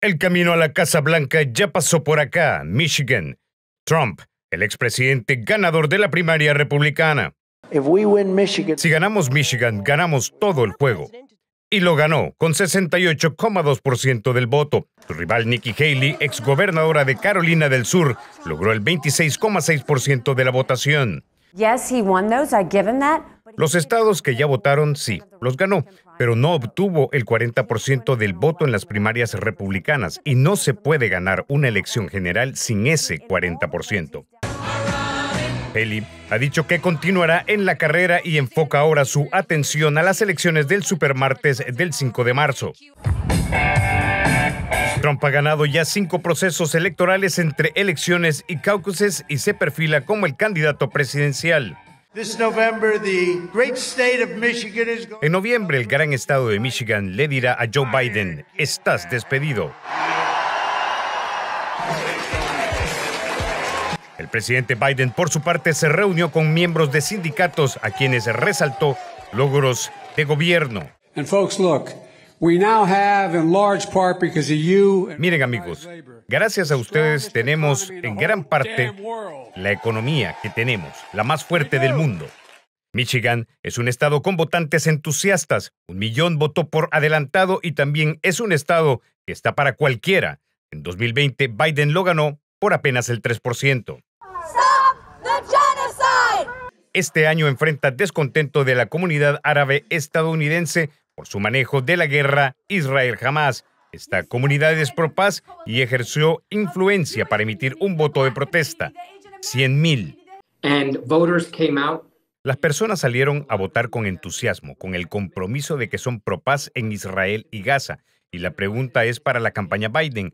El camino a la Casa Blanca ya pasó por acá, Michigan. Trump, el expresidente ganador de la primaria republicana. Si ganamos Michigan, ganamos todo el juego. Y lo ganó con 68,2% del voto. Su rival Nikki Haley, exgobernadora de Carolina del Sur, logró el 26,6% de la votación. Yes, he won those. Los estados que ya votaron, sí, los ganó, pero no obtuvo el 40% del voto en las primarias republicanas y no se puede ganar una elección general sin ese 40%. Haley ha dicho que continuará en la carrera y enfoca ahora su atención a las elecciones del supermartes del 5 de marzo. Trump ha ganado ya cinco procesos electorales entre elecciones y caucuses y se perfila como el candidato presidencial. En noviembre, el gran estado de Michigan le dirá a Joe Biden, estás despedido. El presidente Biden, por su parte, se reunió con miembros de sindicatos a quienes resaltó logros de gobierno. Miren amigos, gracias a ustedes tenemos en gran parte la economía que tenemos, la más fuerte del mundo. Michigan es un estado con votantes entusiastas, un millón votó por adelantado y también es un estado que está para cualquiera. En 2020 Biden lo ganó por apenas el 3%. Este año enfrenta descontento de la comunidad árabe estadounidense por su manejo de la guerra Israel jamás Esta comunidad es propaz y ejerció influencia para emitir un voto de protesta, 100.000. Las personas salieron a votar con entusiasmo, con el compromiso de que son propaz en Israel y Gaza. Y la pregunta es para la campaña Biden,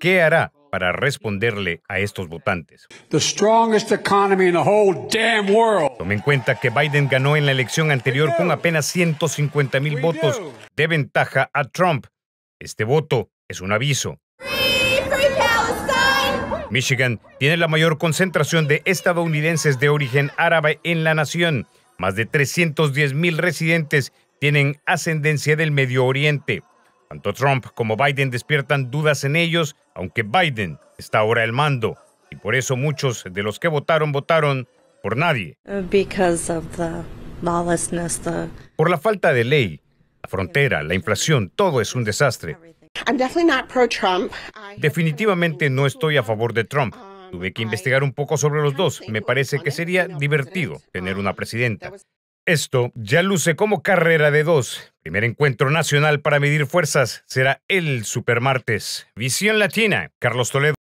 ¿qué hará para responderle a estos votantes. Tome en cuenta que Biden ganó en la elección anterior con apenas 150 mil votos de ventaja a Trump. Este voto es un aviso. Michigan tiene la mayor concentración de estadounidenses de origen árabe en la nación. Más de 310 mil residentes tienen ascendencia del Medio Oriente. Tanto Trump como Biden despiertan dudas en ellos, aunque Biden está ahora al mando, y por eso muchos de los que votaron votaron por nadie. Por la falta de ley, la frontera, la inflación, todo es un desastre. Definitivamente no estoy a favor de Trump. Tuve que investigar un poco sobre los dos. Me parece que sería divertido tener una presidenta. Esto ya luce como carrera de dos. Primer encuentro nacional para medir fuerzas será el Supermartes. Visión Latina, Carlos Toledo.